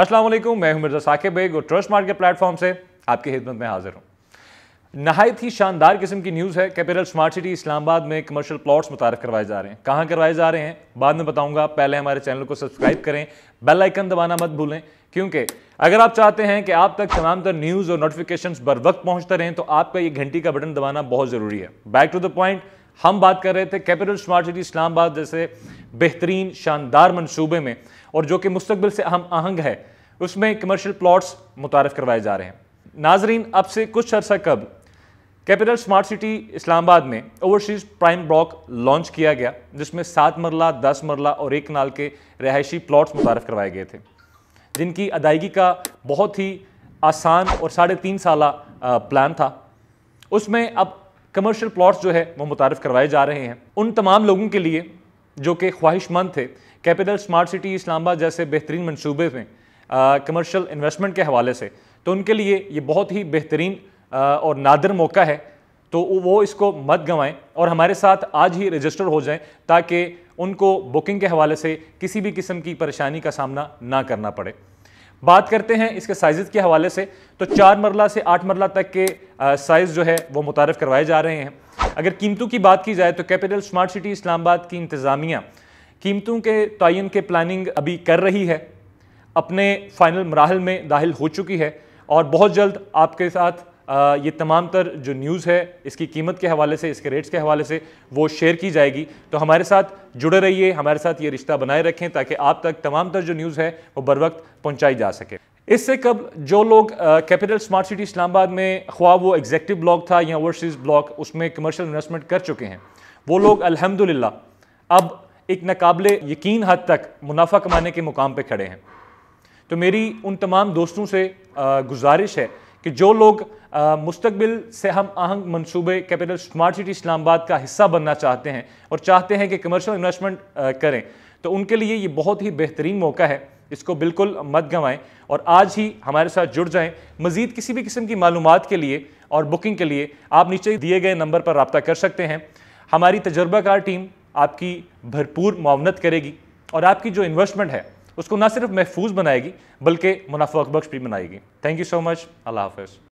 असल मैं हूं मिर्जा साकिब बेग और ट्रस्ट मार्केट प्लेटफॉर्म से आपकी खिदमत में हाजिर हूं नहायत ही शानदार किस्म की न्यूज़ है कैपिटल स्मार्ट सिटी इस्लामाबाद में कमर्शियल प्लॉट्स मुतारफ करवाए जा रहे हैं कहाँ करवाए जा रहे हैं बाद में बताऊंगा पहले हमारे चैनल को सब्सक्राइब करें बेल आइकन दबाना मत भूलें क्योंकि अगर आप चाहते हैं कि आप तक तमाम तर न्यूज़ और नोटिफिकेशन बर वक्त पहुँचते रहें तो आपका ये घंटी का बटन दबाना बहुत ज़रूरी है बैक टू द पॉइंट हम बात कर रहे थे कैपिटल स्मार्ट सिटी इस्लामाबाद जैसे बेहतरीन शानदार मनसूबे में और जो कि मुस्तबिल से अहम आहंग है उसमें कमर्शल प्लॉट्स मुतारफ़ करवाए जा रहे हैं नाजरीन अब से कुछ अरसा कब कैपिटल स्मार्ट सिटी इस्लामाबाद में ओवरसीज़ प्राइम ब्लॉक लॉन्च किया गया जिसमें सात मरला दस मरला और एक नाल के रहायशी प्लाट्स मुतारफ़ करवाए गए थे जिनकी अदायगी का बहुत ही आसान और साढ़े तीन साल प्लान था उसमें अब कमर्शियल प्लॉट्स जो है वो मुतारफ़ करवाए जा रहे हैं उन तमाम लोगों के लिए जो कि ख्वाहिशमंद थे कैपिटल स्मार्ट सिटी इस्लामाबाद जैसे बेहतरीन मनसूबे में कमर्शल इन्वेस्टमेंट के हवाले से तो उनके लिए ये बहुत ही बेहतरीन और नादर मौका है तो वो इसको मत गंवाएं और हमारे साथ आज ही रजिस्टर हो जाएं ताकि उनको बुकिंग के हवाले से किसी भी किस्म की परेशानी का सामना ना करना पड़े बात करते हैं इसके साइज़ के हवाले से तो चार मरला से आठ मरला तक के साइज़ जो है वो मुतारफ़ करवाए जा रहे हैं अगर कीमतों की बात की जाए तो कैपिटल स्मार्ट सिटी इस्लामाबाद की इंतज़ामिया कीमतों के तयन के प्लानिंग अभी कर रही है अपने फाइनल मराहल में दाखिल हो चुकी है और बहुत जल्द आपके साथ ये तमाम तर जो न्यूज़ है इसकी कीमत के हवाले से इसके रेट्स के हवाले से वो शेयर की जाएगी तो हमारे साथ जुड़े रहिए हमारे साथ ये रिश्ता बनाए रखें ताकि आप तक तमाम तर जो न्यूज़ है वो बर वक्त पहुँचाई जा सके इससे कब जो लोग कैपिटल स्मार्ट सिटी इस्लामाबाद में ख्वाब वो एग्जेक्टिव ब्लॉक था या ओवरसीज़ ब्लॉक उसमें कमर्शियल इन्वेस्टमेंट कर चुके हैं वो लोग अल्हम्दुलिल्लाह अब एक नाकबले यकीन हद तक मुनाफा कमाने के मुकाम पर खड़े हैं तो मेरी उन तमाम दोस्तों से गुजारिश है कि जो लोग मुस्तबिल से हम आहंग मनसूबे कैपिटल स्मार्ट सिटी इस्लामाबाद का हिस्सा बनना चाहते हैं और चाहते हैं कि कमर्शियल इन्वेस्टमेंट करें तो उनके लिए ये बहुत ही बेहतरीन मौका है इसको बिल्कुल मत गंवाएं और आज ही हमारे साथ जुड़ जाएं मजीद किसी भी किस्म की मालूम के लिए और बुकिंग के लिए आप नीचे दिए गए नंबर पर रबता कर सकते हैं हमारी तजर्बाकार टीम आपकी भरपूर मावनत करेगी और आपकी जो इन्वेस्टमेंट है उसको ना सिर्फ महफूज बनाएगी बल्कि मुनाफा बख्श भी बनाएगी thank you so much Allah half